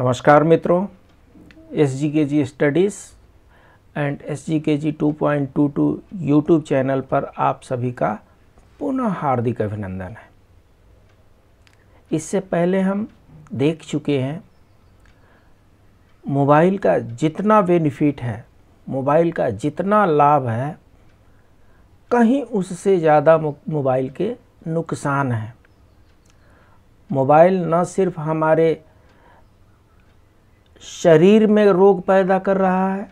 नमस्कार मित्रों S G K G studies and S G K G two point two two YouTube channel पर आप सभी का पुनः हार्दिक अभिनंदन है इससे पहले हम देख चुके हैं मोबाइल का जितना बेनिफिट है मोबाइल का जितना लाभ है कहीं उससे ज़्यादा मोबाइल के नुकसान हैं मोबाइल न सिर्फ हमारे शरीर में रोग पैदा कर रहा है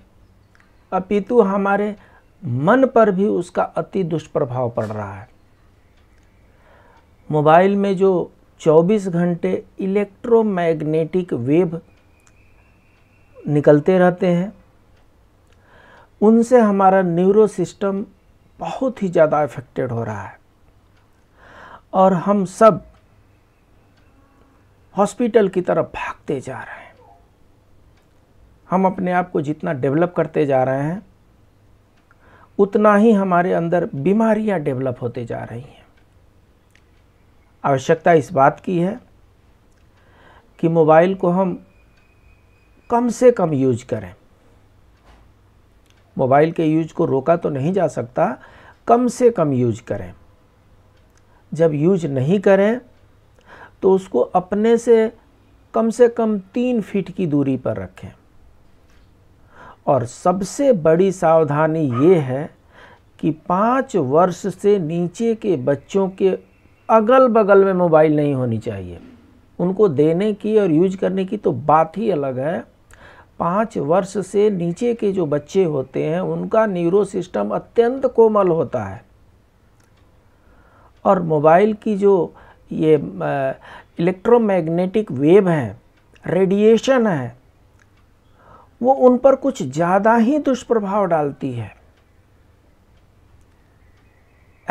अपितु हमारे मन पर भी उसका अति दुष्प्रभाव पड़ रहा है मोबाइल में जो 24 घंटे इलेक्ट्रोमैग्नेटिक वेव निकलते रहते हैं उनसे हमारा न्यूरो सिस्टम बहुत ही ज़्यादा इफेक्टेड हो रहा है और हम सब हॉस्पिटल की तरफ भागते जा रहे हैं हम अपने आप को जितना डेवलप करते जा रहे हैं उतना ही हमारे अंदर बीमारियां डेवलप होते जा रही हैं आवश्यकता इस बात की है कि मोबाइल को हम कम से कम यूज करें मोबाइल के यूज को रोका तो नहीं जा सकता कम से कम यूज करें जब यूज नहीं करें तो उसको अपने से कम से कम तीन फीट की दूरी पर रखें और सबसे बड़ी सावधानी ये है कि पाँच वर्ष से नीचे के बच्चों के अगल बगल में मोबाइल नहीं होनी चाहिए उनको देने की और यूज करने की तो बात ही अलग है पाँच वर्ष से नीचे के जो बच्चे होते हैं उनका न्यूरो सिस्टम अत्यंत कोमल होता है और मोबाइल की जो ये इलेक्ट्रोमैग्नेटिक वेव है रेडिएशन है वो उन पर कुछ ज़्यादा ही दुष्प्रभाव डालती है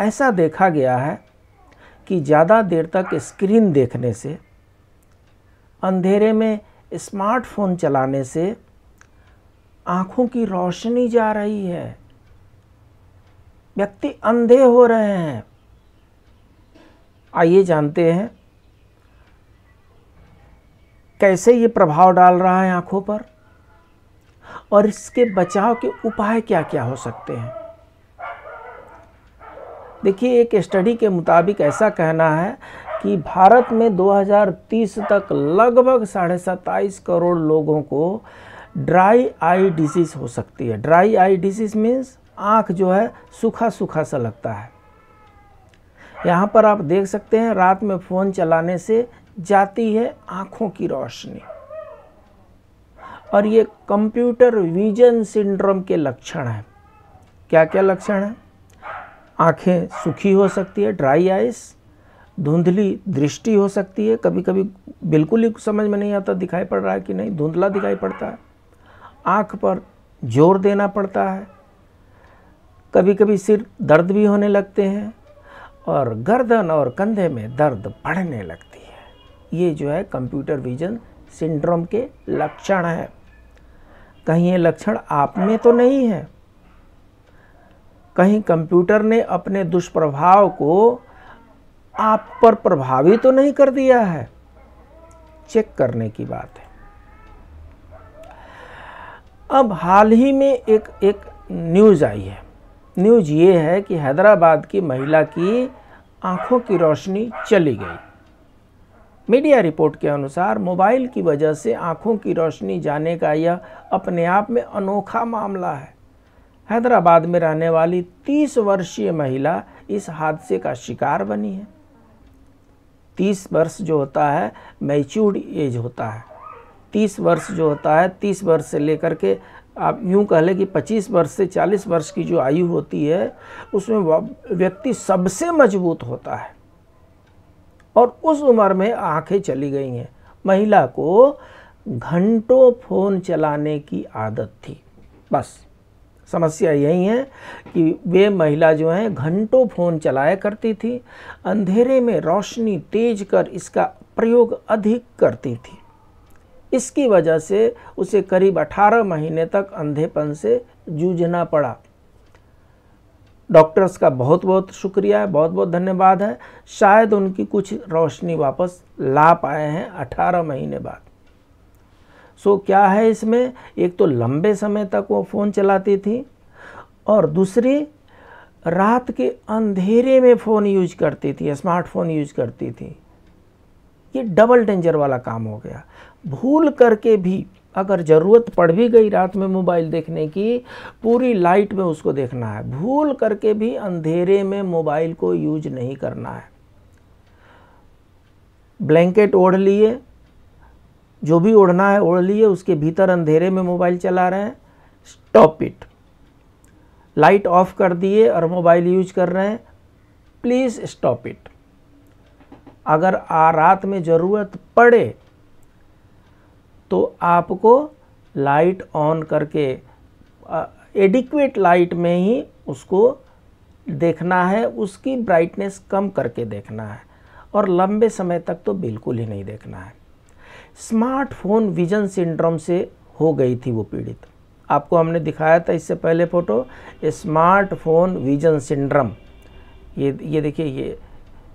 ऐसा देखा गया है कि ज़्यादा देर तक स्क्रीन देखने से अंधेरे में स्मार्टफोन चलाने से आंखों की रोशनी जा रही है व्यक्ति अंधे हो रहे हैं आइए जानते हैं कैसे ये प्रभाव डाल रहा है आंखों पर और इसके बचाव के उपाय क्या क्या हो सकते हैं देखिए एक स्टडी के मुताबिक ऐसा कहना है कि भारत में 2030 तक लगभग साढ़े सत्ताईस करोड़ लोगों को ड्राई आई डिजीज़ हो सकती है ड्राई आई डिजीज़ मीन्स आँख जो है सूखा सूखा सा लगता है यहाँ पर आप देख सकते हैं रात में फ़ोन चलाने से जाती है आँखों की रोशनी और ये कंप्यूटर विजन सिंड्रोम के लक्षण हैं क्या क्या लक्षण हैं आंखें सूखी हो सकती है ड्राई आइस धुंधली दृष्टि हो सकती है कभी कभी बिल्कुल ही समझ में नहीं आता दिखाई पड़ रहा है कि नहीं धुंधला दिखाई पड़ता है आँख पर जोर देना पड़ता है कभी कभी सिर दर्द भी होने लगते हैं और गर्दन और कंधे में दर्द बढ़ने लगती है ये जो है कंप्यूटर विजन सिंड्रोम के लक्षण हैं कहीं ये लक्षण आप में तो नहीं है कहीं कंप्यूटर ने अपने दुष्प्रभाव को आप पर प्रभावी तो नहीं कर दिया है चेक करने की बात है अब हाल ही में एक एक न्यूज़ आई है न्यूज़ ये है कि हैदराबाद की महिला की आंखों की रोशनी चली गई मीडिया रिपोर्ट के अनुसार मोबाइल की वजह से आंखों की रोशनी जाने का यह अपने आप में अनोखा मामला है हैदराबाद में रहने वाली 30 वर्षीय महिला इस हादसे का शिकार बनी है 30 वर्ष जो होता है मैच्योर्ड एज होता है 30 वर्ष जो होता है 30 वर्ष से लेकर के आप यूं कह लें कि 25 वर्ष से 40 वर्ष की जो आयु होती है उसमें व्यक्ति सबसे मजबूत होता है और उस उम्र में आंखें चली गई हैं महिला को घंटों फ़ोन चलाने की आदत थी बस समस्या यही है कि वे महिला जो हैं घंटों फ़ोन चलाया करती थी अंधेरे में रोशनी तेज कर इसका प्रयोग अधिक करती थी इसकी वजह से उसे करीब 18 महीने तक अंधेपन से जूझना पड़ा डॉक्टर्स का बहुत बहुत शुक्रिया है बहुत बहुत धन्यवाद है शायद उनकी कुछ रोशनी वापस ला पाए हैं अठारह महीने बाद सो क्या है इसमें एक तो लंबे समय तक वो फ़ोन चलाती थी और दूसरी रात के अंधेरे में फ़ोन यूज करती थी स्मार्टफोन यूज करती थी ये डबल डेंजर वाला काम हो गया भूल करके भी अगर ज़रूरत पड़ भी गई रात में मोबाइल देखने की पूरी लाइट में उसको देखना है भूल करके भी अंधेरे में मोबाइल को यूज नहीं करना है ब्लैंकेट ओढ़ लिए जो भी ओढ़ना है ओढ़ लिए उसके भीतर अंधेरे में मोबाइल चला रहे हैं स्टॉप इट लाइट ऑफ कर दिए और मोबाइल यूज कर रहे हैं प्लीज़ स्टॉप इट अगर आ रात में ज़रूरत पड़े तो आपको लाइट ऑन करके एडिक्वेट लाइट में ही उसको देखना है उसकी ब्राइटनेस कम करके देखना है और लंबे समय तक तो बिल्कुल ही नहीं देखना है स्मार्टफोन विजन सिंड्रोम से हो गई थी वो पीड़ित आपको हमने दिखाया था इससे पहले फ़ोटो स्मार्टफोन विजन सिंड्रम ये ये देखिए ये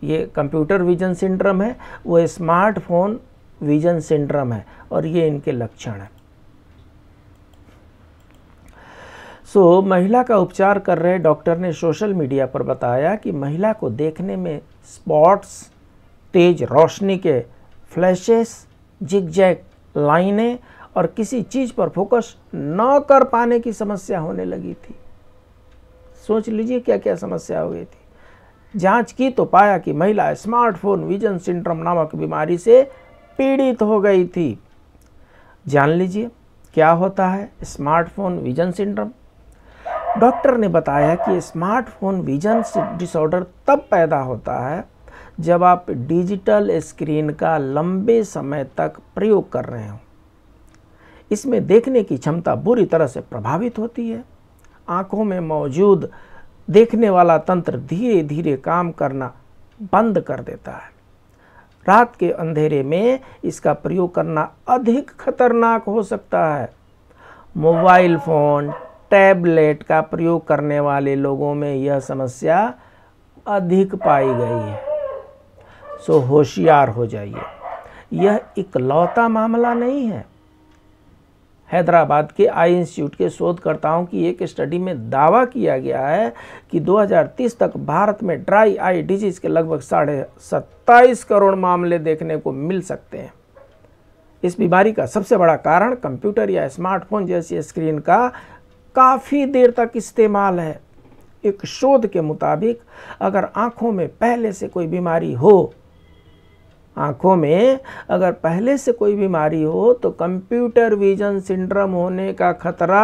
ये कंप्यूटर विजन सिंड्रम है वो स्मार्टफोन विजन सिंड्रम है और ये इनके लक्षण हैं सो so, महिला का उपचार कर रहे डॉक्टर ने सोशल मीडिया पर बताया कि महिला को देखने में स्पॉट्स तेज रोशनी के फ्लैशेस जिगजैग लाइनें और किसी चीज़ पर फोकस न कर पाने की समस्या होने लगी थी सोच लीजिए क्या क्या समस्या हो गई थी जांच की तो पाया कि महिला स्मार्टफोन विजन सिंड्रोम नामक बीमारी से पीड़ित हो गई थी जान लीजिए क्या होता है स्मार्टफोन विजन सिंड्रोम डॉक्टर ने बताया कि स्मार्टफोन विजन डिसऑर्डर तब पैदा होता है जब आप डिजिटल स्क्रीन का लंबे समय तक प्रयोग कर रहे हो इसमें देखने की क्षमता बुरी तरह से प्रभावित होती है आंखों में मौजूद देखने वाला तंत्र धीरे धीरे काम करना बंद कर देता है रात के अंधेरे में इसका प्रयोग करना अधिक खतरनाक हो सकता है मोबाइल फ़ोन टैबलेट का प्रयोग करने वाले लोगों में यह समस्या अधिक पाई गई है सो होशियार हो जाइए यह इकलौता मामला नहीं है हैदराबाद के आई इंस्टीट्यूट के शोधकर्ताओं की एक स्टडी में दावा किया गया है कि 2030 तक भारत में ड्राई आई डिजीज़ के लगभग साढ़े सत्ताईस करोड़ मामले देखने को मिल सकते हैं इस बीमारी का सबसे बड़ा कारण कंप्यूटर या स्मार्टफोन जैसी स्क्रीन का काफ़ी देर तक इस्तेमाल है एक शोध के मुताबिक अगर आँखों में पहले से कोई बीमारी हो आँखों में अगर पहले से कोई बीमारी हो तो कंप्यूटर विजन सिंड्रम होने का खतरा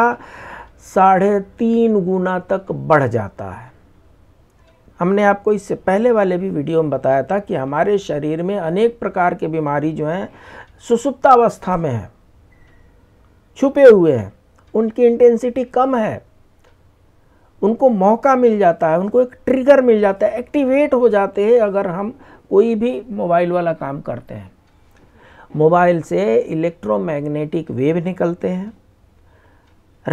साढ़े तीन गुना तक बढ़ जाता है हमने आपको इससे पहले वाले भी वीडियो में बताया था कि हमारे शरीर में अनेक प्रकार के बीमारी जो हैं सुसुप्तावस्था में है छुपे हुए हैं उनकी इंटेंसिटी कम है उनको मौका मिल जाता है उनको एक ट्रिगर मिल जाता है एक्टिवेट हो जाते हैं अगर हम कोई भी मोबाइल वाला काम करते हैं मोबाइल से इलेक्ट्रोमैग्नेटिक वेव निकलते हैं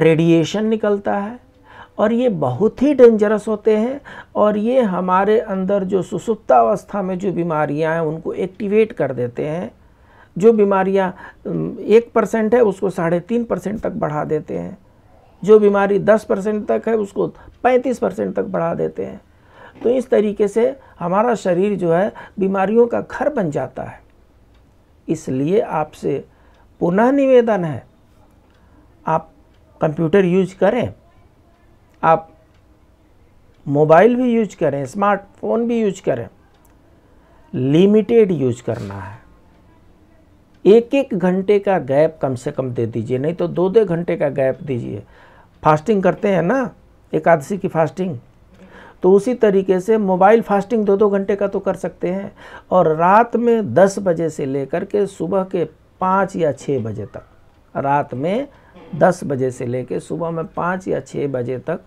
रेडिएशन निकलता है और ये बहुत ही डेंजरस होते हैं और ये हमारे अंदर जो सुसुप्तावस्था में जो बीमारियां हैं उनको एक्टिवेट कर देते हैं जो बीमारियां एक परसेंट है उसको साढ़े तीन परसेंट तक बढ़ा देते हैं जो बीमारी दस परसेंट तक है उसको पैंतीस परसेंट तक बढ़ा देते हैं तो इस तरीके से हमारा शरीर जो है बीमारियों का घर बन जाता है इसलिए आपसे पुनः निवेदन है आप कंप्यूटर यूज करें आप मोबाइल भी यूज करें स्मार्टफोन भी यूज करें लिमिटेड यूज करना है एक एक घंटे का गैप कम से कम दे दीजिए नहीं तो दो दो घंटे का गैप दीजिए फास्टिंग करते हैं ना एकादशी की फास्टिंग तो उसी तरीके से मोबाइल फास्टिंग दो दो घंटे का तो कर सकते हैं और रात में दस बजे से लेकर के सुबह के पाँच या छः बजे तक रात में दस बजे से लेकर सुबह में पाँच या छः बजे तक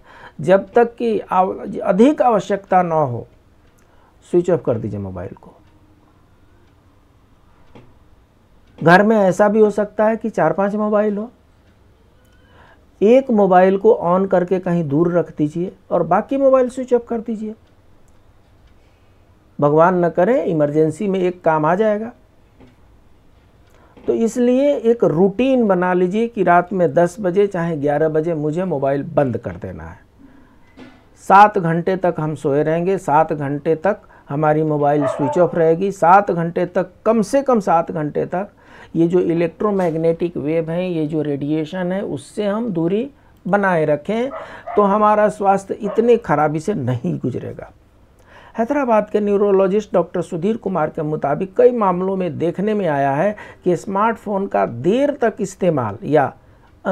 जब तक कि अधिक आवश्यकता ना हो स्विच ऑफ कर दीजिए मोबाइल को घर में ऐसा भी हो सकता है कि चार पांच मोबाइल हो एक मोबाइल को ऑन करके कहीं दूर रख दीजिए और बाकी मोबाइल स्विच ऑफ कर दीजिए भगवान न करें इमरजेंसी में एक काम आ जाएगा तो इसलिए एक रूटीन बना लीजिए कि रात में 10 बजे चाहे 11 बजे मुझे मोबाइल बंद कर देना है सात घंटे तक हम सोए रहेंगे सात घंटे तक हमारी मोबाइल स्विच ऑफ रहेगी सात घंटे तक कम से कम सात घंटे तक ये जो इलेक्ट्रोमैग्नेटिक वेव है ये जो रेडिएशन है उससे हम दूरी बनाए रखें तो हमारा स्वास्थ्य इतने खराबी से नहीं गुजरेगा हैदराबाद के न्यूरोलॉजिस्ट डॉक्टर सुधीर कुमार के मुताबिक कई मामलों में देखने में आया है कि स्मार्टफोन का देर तक इस्तेमाल या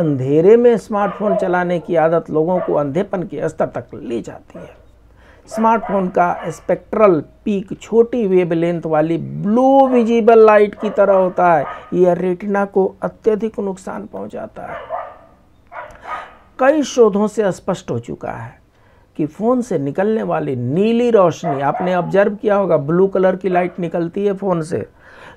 अंधेरे में स्मार्टफोन चलाने की आदत लोगों को अंधेपन के स्तर तक ले जाती है स्मार्टफोन का स्पेक्ट्रल पीक छोटी वेव लेंथ वाली ब्लू विजिबल लाइट की तरह होता है यह रेटिना को अत्यधिक नुकसान पहुंचाता है कई शोधों से स्पष्ट हो चुका है कि फ़ोन से निकलने वाली नीली रोशनी आपने ऑब्जर्व किया होगा ब्लू कलर की लाइट निकलती है फ़ोन से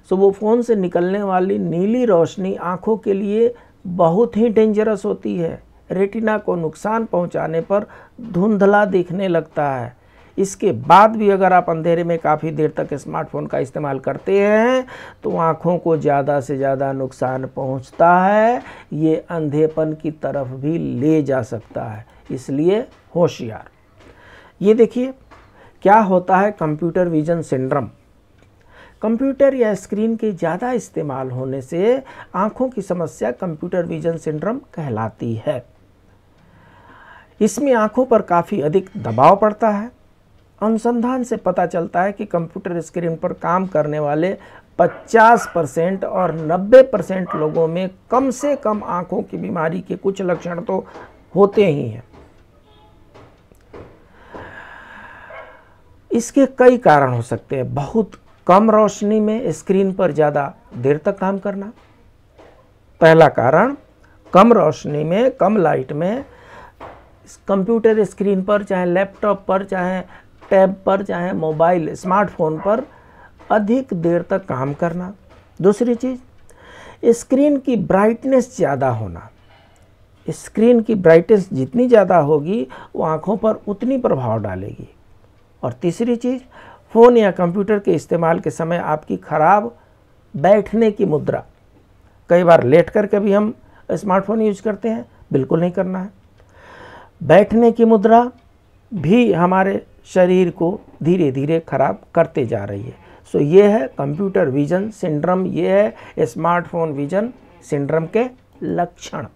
सो वो फ़ोन से निकलने वाली नीली रोशनी आँखों के लिए बहुत ही डेंजरस होती है रेटिना को नुकसान पहुंचाने पर धुंधला दिखने लगता है इसके बाद भी अगर आप अंधेरे में काफ़ी देर तक स्मार्टफोन का इस्तेमाल करते हैं तो आँखों को ज़्यादा से ज़्यादा नुकसान पहुँचता है ये अंधेपन की तरफ भी ले जा सकता है इसलिए होशियार ये देखिए क्या होता है कंप्यूटर विजन सिंड्रम कंप्यूटर या स्क्रीन के ज़्यादा इस्तेमाल होने से आँखों की समस्या कंप्यूटर विजन सिंड्रम कहलाती है इसमें आँखों पर काफ़ी अधिक दबाव पड़ता है अनुसंधान से पता चलता है कि कंप्यूटर स्क्रीन पर काम करने वाले 50 परसेंट और 90 परसेंट लोगों में कम से कम आंखों की बीमारी के कुछ लक्षण तो होते ही हैं इसके कई कारण हो सकते हैं बहुत कम रोशनी में स्क्रीन पर ज़्यादा देर तक काम करना पहला कारण कम रोशनी में कम लाइट में कंप्यूटर स्क्रीन पर चाहे लैपटॉप पर चाहे टैब पर चाहे मोबाइल स्मार्टफोन पर अधिक देर तक काम करना दूसरी चीज़ स्क्रीन की ब्राइटनेस ज़्यादा होना स्क्रीन की ब्राइटनेस जितनी ज़्यादा होगी वो आँखों पर उतनी प्रभाव डालेगी और तीसरी चीज़ फ़ोन या कंप्यूटर के इस्तेमाल के समय आपकी ख़राब बैठने की मुद्रा कई बार लेट करके भी हम स्मार्टफोन यूज करते हैं बिल्कुल नहीं करना है बैठने की मुद्रा भी हमारे शरीर को धीरे धीरे ख़राब करते जा रही है सो ये है कंप्यूटर विजन सिंड्रम ये है स्मार्टफोन विजन सिंड्रम के लक्षण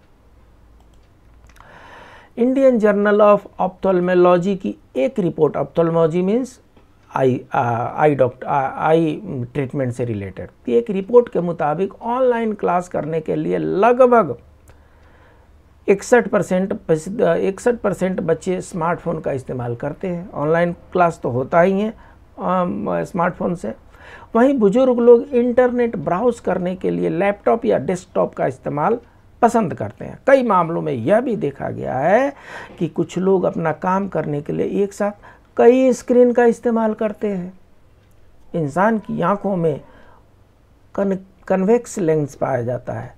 इंडियन जर्नल ऑफ ऑप्थोलमोलॉजी की एक report ophthalmology means eye eye doctor eye treatment से रिलेटेड एक रिपोर्ट के मुताबिक ऑनलाइन क्लास करने के लिए लगभग इकसठ परसेंट इकसठ परसेंट बच्चे स्मार्टफोन का इस्तेमाल करते हैं ऑनलाइन क्लास तो होता ही है स्मार्टफोन से वहीं बुज़ुर्ग लोग इंटरनेट ब्राउज़ करने के लिए लैपटॉप या डेस्कटॉप का इस्तेमाल पसंद करते हैं कई मामलों में यह भी देखा गया है कि कुछ लोग अपना काम करने के लिए एक साथ कई स्क्रीन का इस्तेमाल करते हैं इंसान की आंखों में कन कन्वेक्स लेंस पाया जाता है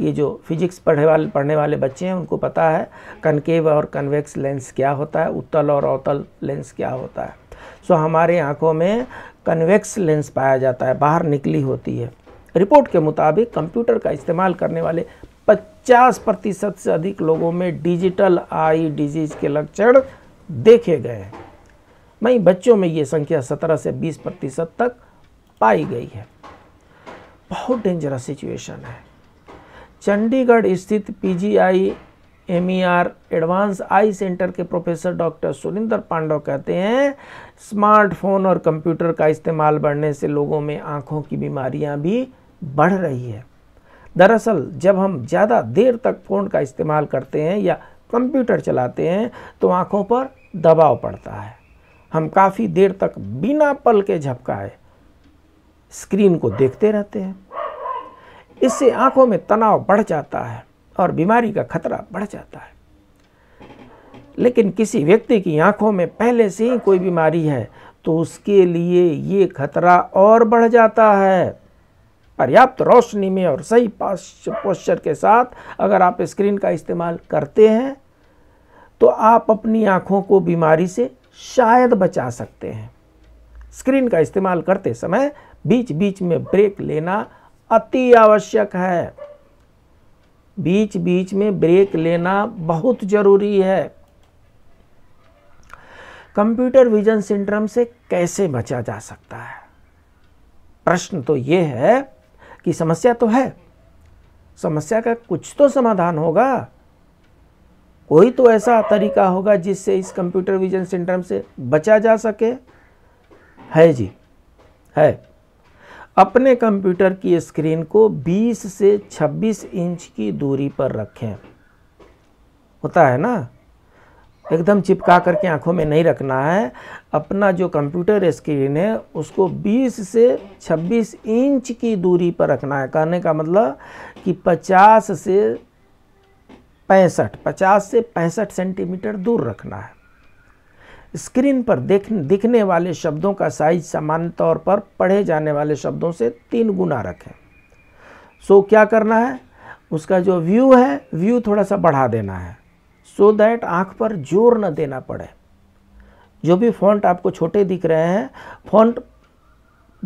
ये जो फिजिक्स पढ़े वाले पढ़ने वाले बच्चे हैं उनको पता है कनकेव और कन्वेक्स लेंस क्या होता है उत्तल और अवतल लेंस क्या होता है सो हमारे आँखों में कन्वेक्स लेंस पाया जाता है बाहर निकली होती है रिपोर्ट के मुताबिक कंप्यूटर का इस्तेमाल करने वाले 50 प्रतिशत से अधिक लोगों में डिजिटल आई डिजीज़ के लक्षण देखे गए हैं वहीं बच्चों में ये संख्या 17 से 20 प्रतिशत तक पाई गई है बहुत डेंजरस सिचुएशन है चंडीगढ़ स्थित PGI MER advance eye centre के प्रोफेसर डॉक्टर सुरेंद्र पांडव कहते हैं स्मार्टफोन और कंप्यूटर का इस्तेमाल बढ़ने से लोगों में आँखों की बीमारियाँ भी बढ़ रही है दरअसल जब हम ज़्यादा देर तक फ़ोन का इस्तेमाल करते हैं या कंप्यूटर चलाते हैं तो आँखों पर दबाव पड़ता है हम काफ़ी देर तक बिना पल के झपकाए स्क्रीन को देखते रहते हैं इससे आंखों में तनाव बढ़ जाता है और बीमारी का खतरा बढ़ जाता है लेकिन किसी व्यक्ति की आंखों में पहले से ही कोई बीमारी है तो उसके लिए ये खतरा और बढ़ जाता है पर्याप्त रोशनी में और सही पोस्चर के साथ अगर आप स्क्रीन का इस्तेमाल करते हैं तो आप अपनी आंखों को बीमारी से शायद बचा सकते हैं स्क्रीन का इस्तेमाल करते समय बीच बीच में ब्रेक लेना अति आवश्यक है बीच बीच में ब्रेक लेना बहुत ज़रूरी है कंप्यूटर विजन सिंड्रम से कैसे बचा जा सकता है प्रश्न तो यह है कि समस्या तो है समस्या का कुछ तो समाधान होगा कोई तो ऐसा तरीका होगा जिससे इस कंप्यूटर विजन सिंड्रम से बचा जा सके है जी है अपने कंप्यूटर की स्क्रीन को 20 से 26 इंच की दूरी पर रखें होता है ना एकदम चिपका करके आंखों में नहीं रखना है अपना जो कंप्यूटर स्क्रीन है उसको 20 से 26 इंच की दूरी पर रखना है कहने का मतलब कि 50 से पैंसठ 50 से पैंसठ सेंटीमीटर दूर रखना है स्क्रीन पर देख दिखने वाले शब्दों का साइज सामान्य तौर पर पढ़े जाने वाले शब्दों से तीन गुना रखें सो so, क्या करना है उसका जो व्यू है व्यू थोड़ा सा बढ़ा देना है सो so दैट आँख पर जोर न देना पड़े जो भी फॉन्ट आपको छोटे दिख रहे हैं फॉन्ट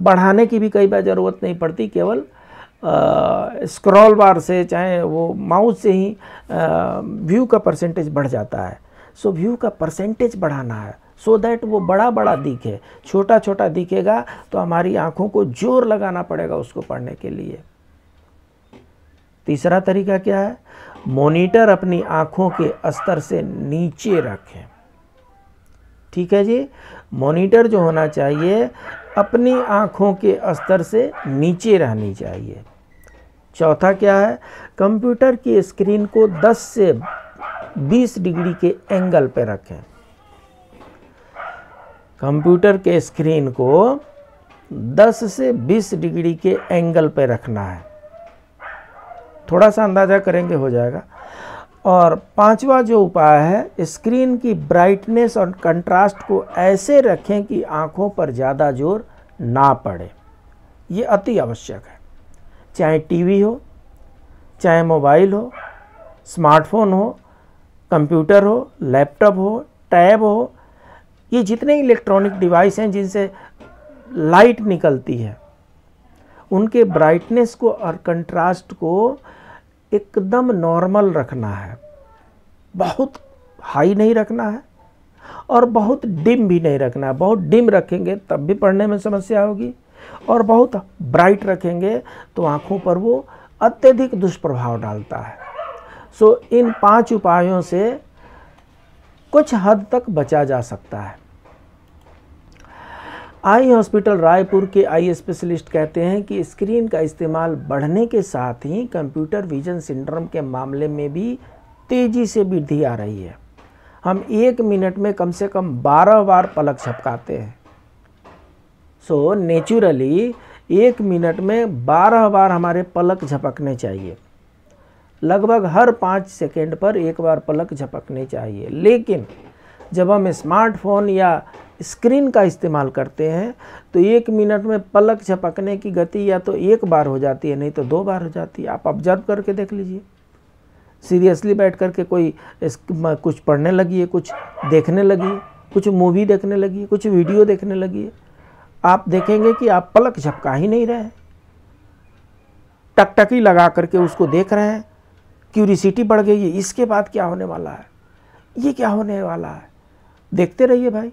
बढ़ाने की भी कई बार ज़रूरत नहीं पड़ती केवल स्क्रॉल बार से चाहे वो माउस से ही व्यू का परसेंटेज बढ़ जाता है सो व्यू का परसेंटेज बढ़ाना है सो so दैट वो बड़ा बड़ा दिखे छोटा छोटा दिखेगा तो हमारी आंखों को जोर लगाना पड़ेगा उसको पढ़ने के लिए तीसरा तरीका क्या है मॉनिटर अपनी आंखों के स्तर से नीचे रखें ठीक है जी मॉनिटर जो होना चाहिए अपनी आंखों के स्तर से नीचे रहनी चाहिए चौथा क्या है कंप्यूटर की स्क्रीन को 10 से 20 डिग्री के एंगल पर रखें कंप्यूटर के स्क्रीन को 10 से 20 डिग्री के एंगल पर रखना है थोड़ा सा अंदाज़ा करेंगे हो जाएगा और पांचवा जो उपाय है स्क्रीन की ब्राइटनेस और कंट्रास्ट को ऐसे रखें कि आंखों पर ज़्यादा जोर ना पड़े ये अति आवश्यक है चाहे टीवी हो चाहे मोबाइल हो स्मार्टफोन हो कंप्यूटर हो लैपटॉप हो टैब हो ये जितने इलेक्ट्रॉनिक डिवाइस हैं जिनसे लाइट निकलती है उनके ब्राइटनेस को और कंट्रास्ट को एकदम नॉर्मल रखना है बहुत हाई नहीं रखना है और बहुत डिम भी नहीं रखना है बहुत डिम रखेंगे तब भी पढ़ने में समस्या होगी और बहुत ब्राइट रखेंगे तो आँखों पर वो अत्यधिक दुष्प्रभाव डालता है सो इन पांच उपायों से कुछ हद तक बचा जा सकता है आई हॉस्पिटल रायपुर के आई स्पेशलिस्ट कहते हैं कि स्क्रीन का इस्तेमाल बढ़ने के साथ ही कंप्यूटर विजन सिंड्रोम के मामले में भी तेज़ी से वृद्धि आ रही है हम एक मिनट में कम से कम बारह बार पलक झपकाते हैं सो so, नेचुरली एक मिनट में बारह बार हमारे पलक झपकने चाहिए लगभग हर पाँच सेकेंड पर एक बार पलक झपकनी चाहिए लेकिन जब हम स्मार्टफोन या स्क्रीन का इस्तेमाल करते हैं तो एक मिनट में पलक झपकने की गति या तो एक बार हो जाती है नहीं तो दो बार हो जाती है आप ऑब्जर्व करके देख लीजिए सीरियसली बैठ कर के कोई कुछ पढ़ने लगी है कुछ देखने लगी है कुछ मूवी देखने लगी है कुछ वीडियो देखने लगी है आप देखेंगे कि आप पलक झपका ही नहीं रहे टकटकी लगा करके उसको देख रहे हैं क्यूरिसिटी बढ़ गई है इसके बाद क्या होने वाला है ये क्या होने वाला है देखते रहिए भाई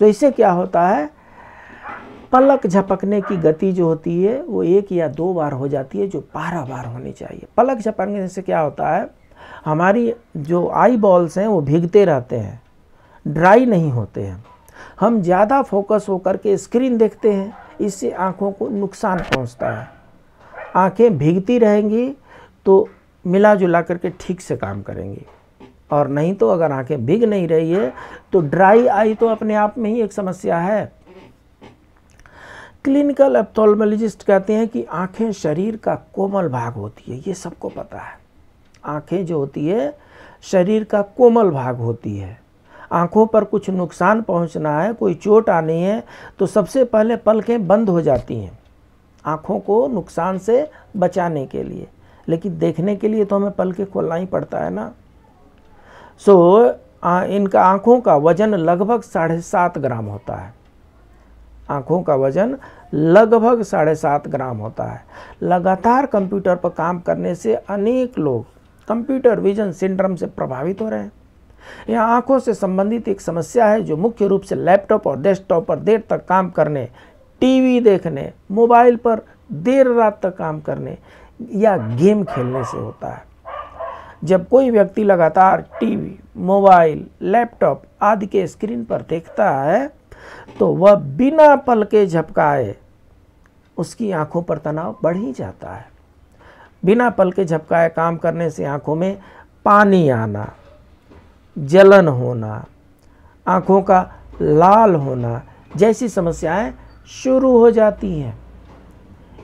तो इससे क्या होता है पलक झपकने की गति जो होती है वो एक या दो बार हो जाती है जो बारह बार होनी चाहिए पलक झपकने से क्या होता है हमारी जो आई बॉल्स हैं वो भीगते रहते हैं ड्राई नहीं होते हैं हम ज़्यादा फोकस होकर के स्क्रीन देखते हैं इससे आँखों को नुकसान पहुँचता है आँखें भीगती रहेंगी तो मिला जुला करके ठीक से काम करेंगे और नहीं तो अगर आंखें भिग नहीं रही है तो ड्राई आई तो अपने आप में ही एक समस्या है क्लिनिकल एप्थोलमोलॉजिस्ट कहते हैं कि आंखें शरीर का कोमल भाग होती है ये सबको पता है आंखें जो होती है शरीर का कोमल भाग होती है आंखों पर कुछ नुकसान पहुंचना है कोई चोट आनी है तो सबसे पहले पलकें बंद हो जाती हैं आंखों को नुकसान से बचाने के लिए लेकिन देखने के लिए तो हमें पल के खोलना ही पड़ता है ना सो so, इनका आँखों का वजन लगभग साढ़े सात ग्राम होता है आँखों का वजन लगभग साढ़े सात ग्राम होता है लगातार कंप्यूटर पर काम करने से अनेक लोग कंप्यूटर विजन सिंड्रम से प्रभावित हो रहे हैं यह आंखों से संबंधित एक समस्या है जो मुख्य रूप से लैपटॉप और डेस्कटॉप पर देर तक काम करने टीवी देखने मोबाइल पर देर रात तक काम करने या गेम खेलने से होता है जब कोई व्यक्ति लगातार टीवी मोबाइल लैपटॉप आदि के स्क्रीन पर देखता है तो वह बिना पल के झपकाए उसकी आंखों पर तनाव बढ़ ही जाता है बिना पल के झपकाए काम करने से आंखों में पानी आना जलन होना आंखों का लाल होना जैसी समस्याएं शुरू हो जाती हैं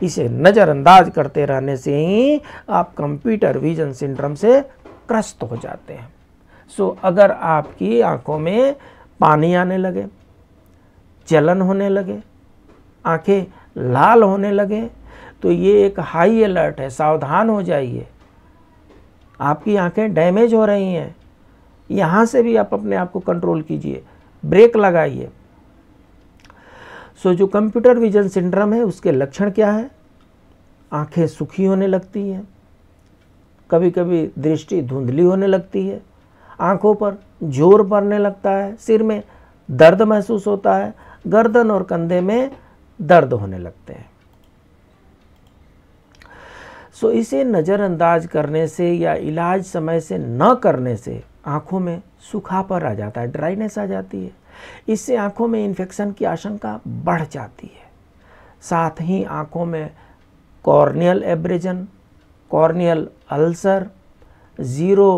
इसे नज़रअंदाज करते रहने से ही आप कंप्यूटर विजन सिंड्रम से क्रस्त हो जाते हैं सो so, अगर आपकी आंखों में पानी आने लगे जलन होने लगे आंखें लाल होने लगे तो ये एक हाई अलर्ट है सावधान हो जाइए आपकी आंखें डैमेज हो रही हैं यहाँ से भी आप अपने आप को कंट्रोल कीजिए ब्रेक लगाइए सो जो कंप्यूटर विजन सिंड्रम है उसके लक्षण क्या है आंखें सुखी होने लगती हैं कभी कभी दृष्टि धुंधली होने लगती है आंखों पर जोर पड़ने लगता है सिर में दर्द महसूस होता है गर्दन और कंधे में दर्द होने लगते हैं सो so, इसे नज़रअंदाज करने से या इलाज समय से न करने से आंखों में सुखापर आ जाता है ड्राइनेस आ जाती है इससे आंखों में इन्फेक्शन की आशंका बढ़ जाती है साथ ही आंखों में corneal abrasion corneal ulcer 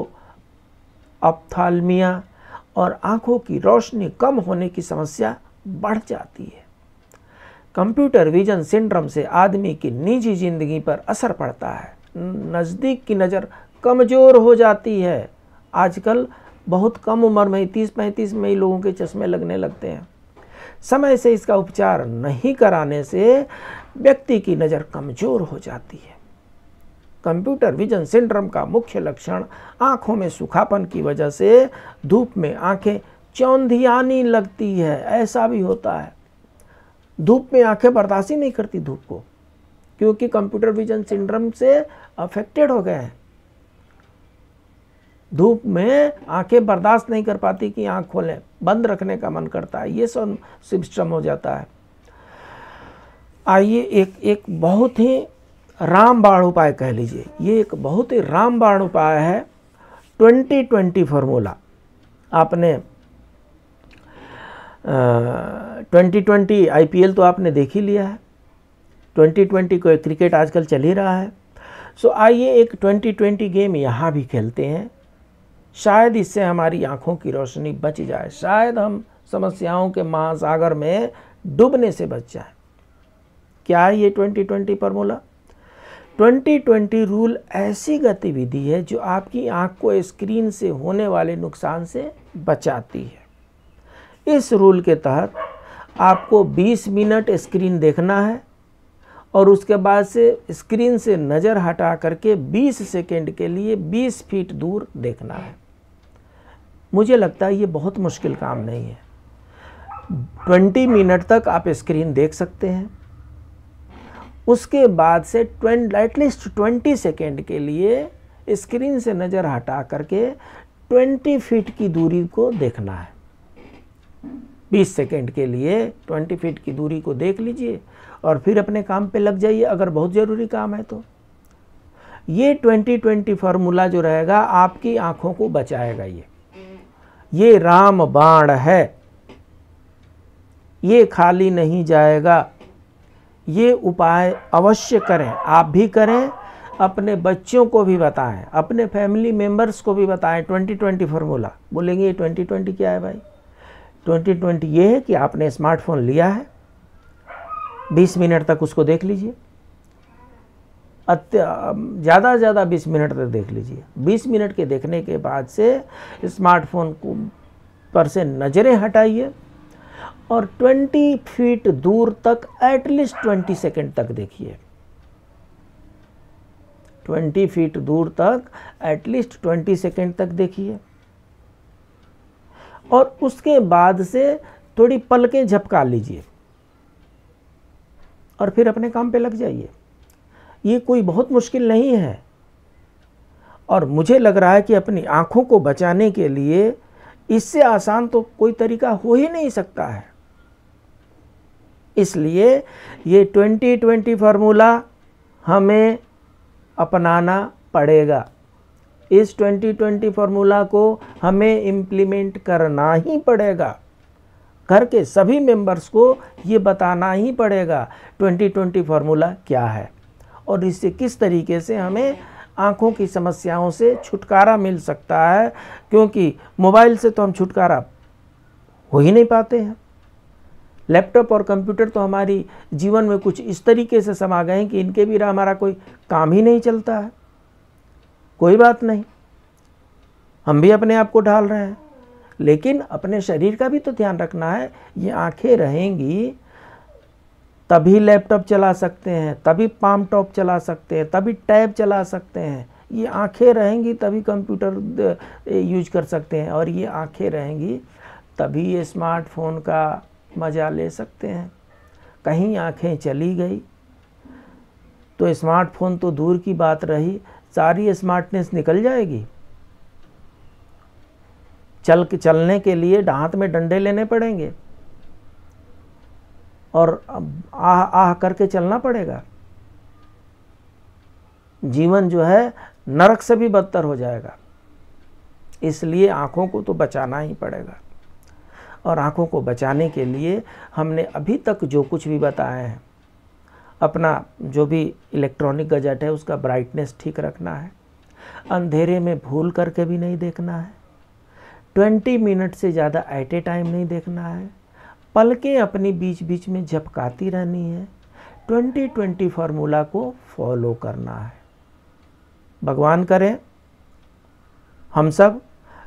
xerophthalmia और आंखों की रोशनी कम होने की समस्या बढ़ जाती है कंप्यूटर विजन सिंड्रम से आदमी की निजी जिंदगी पर असर पड़ता है नज़दीक की नज़र कमज़ोर हो जाती है आजकल बहुत कम उम्र में ही तीस पैंतीस में ही लोगों के चश्मे लगने लगते हैं समय से इसका उपचार नहीं कराने से व्यक्ति की नज़र कमज़ोर हो जाती है कंप्यूटर विजन सिंड्रोम का मुख्य लक्षण आँखों में सुखापन की वजह से धूप में आँखें चौंधियानी लगती है ऐसा भी होता है धूप में आंखें बर्दाश्त ही नहीं करती धूप को क्योंकि कंप्यूटर विजन सिंड्रोम से अफेक्टेड हो गए हैं धूप में आंखें बर्दाश्त नहीं कर पाती कि आँख खोलें बंद रखने का मन करता है ये सब सिस्टम हो जाता है आइए एक एक बहुत ही रामबाण उपाय कह लीजिए ये एक बहुत ही रामबाण उपाय है ट्वेंटी ट्वेंटी फॉर्मूला आपने ट्वेंटी ट्वेंटी आई तो आपने देख ही लिया है ट्वेंटी ट्वेंटी को क्रिकेट आजकल चल ही रहा है सो आइए एक ट्वेंटी ट्वेंटी गेम यहाँ भी खेलते हैं शायद इससे हमारी आँखों की रोशनी बच जाए शायद हम समस्याओं के महासागर में डूबने से बच जाए क्या है ये 2020 फॉर्मूला 2020 रूल ऐसी गतिविधि है जो आपकी आंख को स्क्रीन से होने वाले नुकसान से बचाती है इस रूल के तहत आपको 20 मिनट स्क्रीन देखना है और उसके बाद से स्क्रीन से नज़र हटा करके 20 सेकंड के लिए 20 फीट दूर देखना है मुझे लगता है ये बहुत मुश्किल काम नहीं है 20 मिनट तक आप स्क्रीन देख सकते हैं उसके बाद से एटलीस्ट ट्वेंटी सेकेंड के लिए स्क्रीन से नज़र हटा करके 20 फीट की दूरी को देखना है 20 सेकेंड के लिए 20 फीट की दूरी को देख लीजिए और फिर अपने काम पे लग जाइए अगर बहुत ज़रूरी काम है तो ये 2020 फार्मूला जो रहेगा आपकी आँखों को बचाएगा ये ये राम बाण है ये खाली नहीं जाएगा ये उपाय अवश्य करें आप भी करें अपने बच्चों को भी बताएं अपने फैमिली मेंबर्स को भी बताएं 2020 फॉर्मूला बोलेंगे ये 2020 क्या है भाई 2020 ये है कि आपने स्मार्टफोन लिया है 20 मिनट तक उसको देख लीजिए ज़्यादा से ज़्यादा 20 मिनट तक देख लीजिए 20 मिनट के देखने के बाद से स्मार्टफोन को पर से नज़रें हटाइए और 20 फीट दूर तक एटलीस्ट 20 सेकंड तक देखिए 20 फीट दूर तक एटलीस्ट 20 सेकंड तक देखिए और उसके बाद से थोड़ी पलकें झपका लीजिए और फिर अपने काम पे लग जाइए ये कोई बहुत मुश्किल नहीं है और मुझे लग रहा है कि अपनी आँखों को बचाने के लिए इससे आसान तो कोई तरीका हो ही नहीं सकता है इसलिए ये 2020 फार्मूला हमें अपनाना पड़ेगा इस 2020 फार्मूला को हमें इम्प्लीमेंट करना ही पड़ेगा घर के सभी मेंबर्स को ये बताना ही पड़ेगा 2020 फार्मूला क्या है और इससे किस तरीके से हमें आँखों की समस्याओं से छुटकारा मिल सकता है क्योंकि मोबाइल से तो हम छुटकारा हो ही नहीं पाते हैं लैपटॉप और कंप्यूटर तो हमारी जीवन में कुछ इस तरीके से समा गए हैं कि इनके बिना हमारा कोई काम ही नहीं चलता है कोई बात नहीं हम भी अपने आप को ढाल रहे हैं लेकिन अपने शरीर का भी तो ध्यान रखना है ये आंखें रहेंगी तभी लैपटॉप चला सकते हैं तभी पाम टॉप चला सकते हैं तभी टैब चला सकते हैं ये आंखें रहेंगी तभी कंप्यूटर यूज कर सकते हैं और ये आंखें रहेंगी तभी ये स्मार्टफोन का मज़ा ले सकते हैं कहीं आंखें चली गई तो स्मार्टफोन तो दूर की बात रही सारी स्मार्टनेस निकल जाएगी चल के चलने के लिए दांत में डंडे लेने पड़ेंगे और आह आह करके चलना पड़ेगा जीवन जो है नरक से भी बदतर हो जाएगा इसलिए आंखों को तो बचाना ही पड़ेगा और आंखों को बचाने के लिए हमने अभी तक जो कुछ भी बताए हैं अपना जो भी इलेक्ट्रॉनिक गजट है उसका ब्राइटनेस ठीक रखना है अंधेरे में भूल करके भी नहीं देखना है ट्वेंटी मिनट से ज़्यादा एट ए टाइम नहीं देखना है पलकें अपनी बीच बीच में झपकाती रहनी है 2020 फॉर्मूला को फॉलो करना है भगवान करें हम सब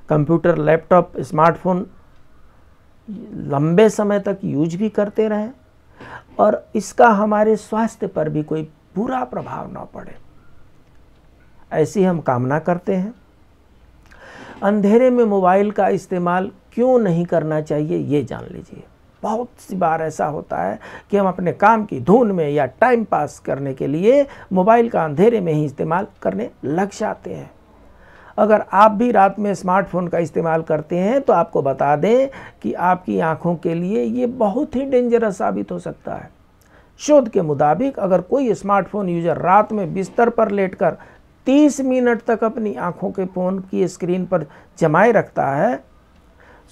कंप्यूटर लैपटॉप स्मार्टफोन लंबे समय तक यूज भी करते रहें और इसका हमारे स्वास्थ्य पर भी कोई बुरा प्रभाव ना पड़े ऐसी हम कामना करते हैं अंधेरे में मोबाइल का इस्तेमाल क्यों नहीं करना चाहिए ये जान लीजिए बहुत सी बार ऐसा होता है कि हम अपने काम की धुन में या टाइम पास करने के लिए मोबाइल का अंधेरे में ही इस्तेमाल करने लग जाते हैं अगर आप भी रात में स्मार्टफोन का इस्तेमाल करते हैं तो आपको बता दें कि आपकी आँखों के लिए ये बहुत ही डेंजरस साबित हो सकता है शोध के मुताबिक अगर कोई स्मार्टफोन यूजर रात में बिस्तर पर लेटकर 30 मिनट तक अपनी आँखों के फ़ोन की स्क्रीन पर जमाए रखता है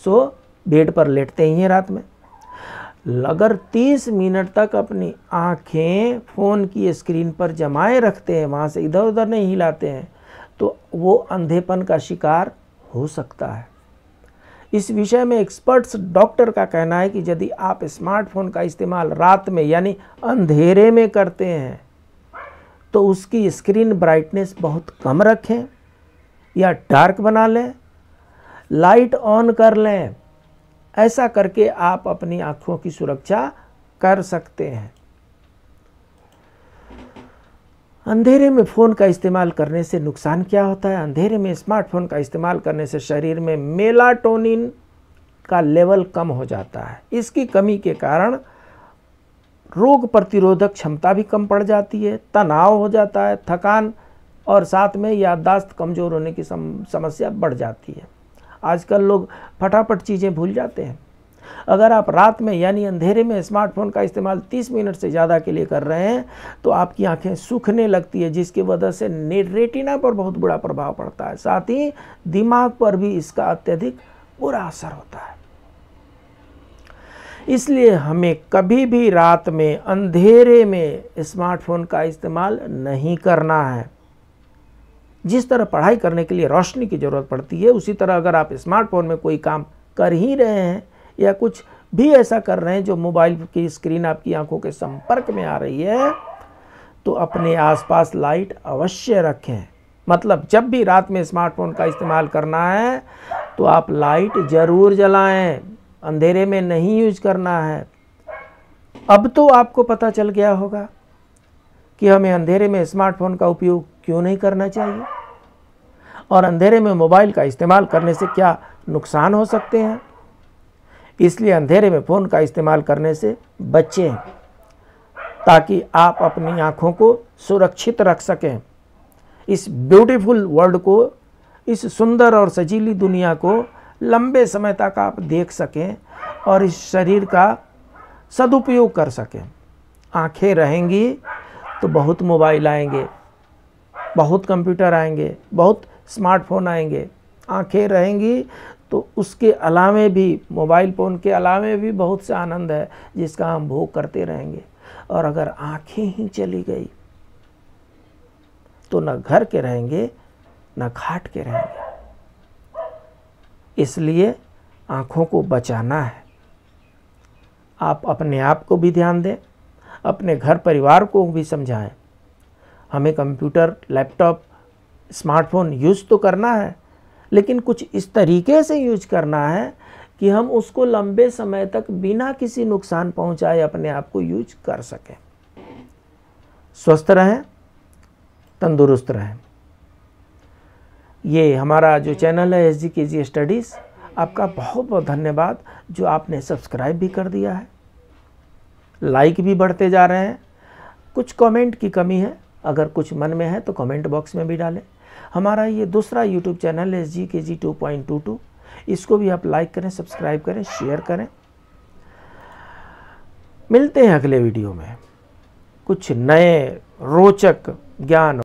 सो बेड पर लेटते ही हैं रात में अगर 30 मिनट तक अपनी आँखें फ़ोन की स्क्रीन पर जमाए रखते हैं वहाँ से इधर उधर नहीं हिलाते हैं तो वो अंधेपन का शिकार हो सकता है इस विषय में एक्सपर्ट्स डॉक्टर का कहना है कि यदि आप स्मार्टफोन का इस्तेमाल रात में यानी अंधेरे में करते हैं तो उसकी स्क्रीन ब्राइटनेस बहुत कम रखें या डार्क बना लें लाइट ऑन कर लें ऐसा करके आप अपनी आँखों की सुरक्षा कर सकते हैं अंधेरे में फ़ोन का इस्तेमाल करने से नुकसान क्या होता है अंधेरे में स्मार्टफोन का इस्तेमाल करने से शरीर में मेलाटोनिन का लेवल कम हो जाता है इसकी कमी के कारण रोग प्रतिरोधक क्षमता भी कम पड़ जाती है तनाव हो जाता है थकान और साथ में याददाश्त कमज़ोर होने की समस्या बढ़ जाती है आजकल लोग फटाफट चीज़ें भूल जाते हैं अगर आप रात में यानी अंधेरे में स्मार्टफोन का इस्तेमाल 30 मिनट से ज़्यादा के लिए कर रहे हैं तो आपकी आंखें सूखने लगती है जिसकी वजह से रेटिना पर बहुत बुरा प्रभाव पड़ता है साथ ही दिमाग पर भी इसका अत्यधिक बुरा असर होता है इसलिए हमें कभी भी रात में अंधेरे में स्मार्टफोन का इस्तेमाल नहीं करना है जिस तरह पढ़ाई करने के लिए रोशनी की ज़रूरत पड़ती है उसी तरह अगर आप स्मार्टफोन में कोई काम कर ही रहे हैं या कुछ भी ऐसा कर रहे हैं जो मोबाइल की स्क्रीन आपकी आंखों के संपर्क में आ रही है तो अपने आसपास लाइट अवश्य रखें मतलब जब भी रात में स्मार्टफोन का इस्तेमाल करना है तो आप लाइट ज़रूर जलाएं अंधेरे में नहीं यूज करना है अब तो आपको पता चल गया होगा कि हमें अंधेरे में स्मार्टफोन का उपयोग क्यों नहीं करना चाहिए और अंधेरे में मोबाइल का इस्तेमाल करने से क्या नुकसान हो सकते हैं इसलिए अंधेरे में फ़ोन का इस्तेमाल करने से बचें ताकि आप अपनी आँखों को सुरक्षित रख सकें इस ब्यूटीफुल वर्ल्ड को इस सुंदर और सजीली दुनिया को लंबे समय तक आप देख सकें और इस शरीर का सदुपयोग कर सकें आंखें रहेंगी तो बहुत मोबाइल आएंगे बहुत कंप्यूटर आएंगे बहुत स्मार्टफोन आएंगे आंखें रहेंगी तो उसके अलावे भी मोबाइल फ़ोन के अलावे भी बहुत से आनंद है जिसका हम भोग करते रहेंगे और अगर आंखें ही चली गई तो न घर के रहेंगे न घाट के रहेंगे इसलिए आंखों को बचाना है आप अपने आप को भी ध्यान दें अपने घर परिवार को भी समझाएं हमें कंप्यूटर लैपटॉप स्मार्टफोन यूज़ तो करना है लेकिन कुछ इस तरीके से यूज करना है कि हम उसको लंबे समय तक बिना किसी नुकसान पहुंचाए अपने आप को यूज कर सकें स्वस्थ रहें तंदुरुस्त रहें ये हमारा जो चैनल है S G K G studies आपका बहुत बहुत धन्यवाद जो आपने सब्सक्राइब भी कर दिया है लाइक भी बढ़ते जा रहे हैं कुछ कमेंट की कमी है अगर कुछ मन में है तो कमेंट बॉक्स में भी डालें हमारा ये दूसरा यूट्यूब चैनल है G K G two point two two इसको भी आप लाइक करें सब्सक्राइब करें शेयर करें मिलते हैं अगले वीडियो में कुछ नए रोचक ज्ञान